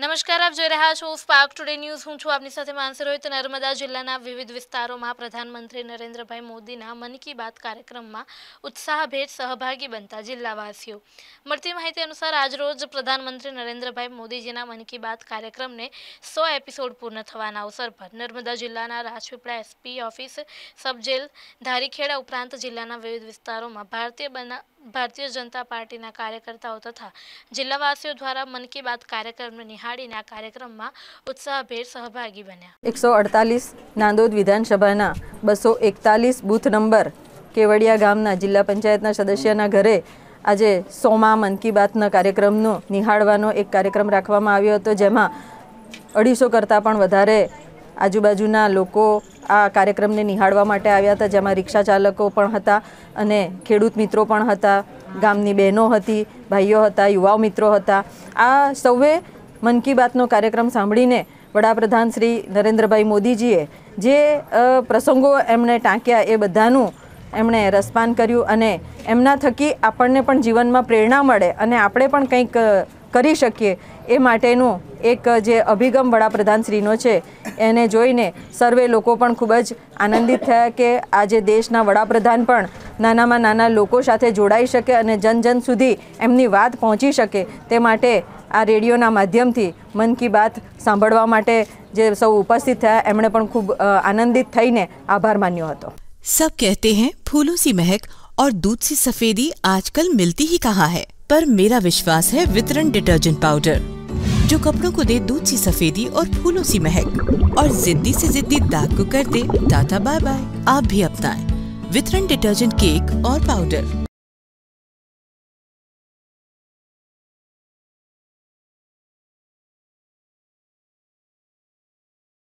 નમસ્કાર આપ જોઈ રહ્યા છો સ્પાર્ક ટુડે ન્યૂઝ હું છું આપની સાથે માનસી રોહિત નર્મદા જિલ્લાના વિવિધ વિસ્તારોમાં પ્રધાનમંત્રી નરેન્દ્રભાઈ મોદીના મન કી બાત કાર્યક્રમમાં ઉત્સાહભેર સહભાગી બનતા જિલ્લાવાસીઓ મળતી માહિતી અનુસાર આજરોજ પ્રધાનમંત્રી નરેન્દ્રભાઈ મોદીજીના મન કી બાત કાર્યક્રમને સો એપિસોડ પૂર્ણ થવાના અવસર પર નર્મદા જિલ્લાના Rajpipla SP office sub jail Dharikheda ઉપરાંત જિલ્લાના વિવિધ વિસ્તારોમાં ભારતીય ભારતીય જનતા પાર્ટીના કાર્યકર્તાઓ તથા જિલ્લાવાસીઓ દ્વારા મન કી બાત કાર્યક્રમને નિહાળીને આ કાર્યક્રમમાં ઉત્સાહભેર સહભાગી બન્યા એકસો અડતાલીસ નાંદોદ વિધાનસભાના બસો એકતાલીસ બૂથ નંબર કેવડિયા ગામના જિલ્લા પંચાયતના સદસ્યના ઘરે આજે સોમા મન કી બાતના કાર્યક્રમનો નિહાળવાનો એક કાર્યક્રમ રાખવામાં આવ્યો હતો જેમાં અઢીસો કરતાં પણ વધારે આજુબાજુના લોકો આ કાર્યક્રમને નિહાળવા માટે આવ્યા હતા જેમાં રિક્ષા ચાલકો પણ હતા અને ખેડૂત મિત્રો પણ હતા ગામની બહેનો હતી ભાઈઓ હતા યુવાઓ મિત્રો હતા આ સૌએ મન કી બાતનો કાર્યક્રમ સાંભળીને વડાપ્રધાન શ્રી નરેન્દ્રભાઈ મોદીજીએ જે પ્રસંગો એમણે ટાંક્યા એ બધાનું એમણે રસપાન કર્યું અને એમના થકી આપણને પણ જીવનમાં પ્રેરણા મળે અને આપણે પણ કંઈક કરી શકીએ એ માટેનો એક જે અભિગમ વડાપ્રધાન શ્રીનો છે એને જોઈને સર્વે લોકો પણ ખૂબ જ આનંદિત થયા કે આ જે દેશના વડાપ્રધાન પણ નાનામાં નાના લોકો સાથે જોડાઈ શકે અને જનજન સુધી એમની વાત પહોંચી શકે તે માટે આ રેડિયોના માધ્યમથી મનની વાત સાંભળવા માટે જે સૌ ઉપસ્થિત થયા એમણે પણ ખૂબ આનંદિત થઈને આભાર માન્યો હતો सब कहते हैं फूलों सी महक और दूध सी सफेदी आजकल मिलती ही कहां है पर मेरा विश्वास है वितरण डिटर्जेंट पाउडर जो कपड़ों को दे दूध सी सफेदी और फूलों सी महक और जिद्दी से जिद्दी दाग को कर दे टाटा बाय बाय आप भी अपनाएं वितरण डिटर्जेंट केक और पाउडर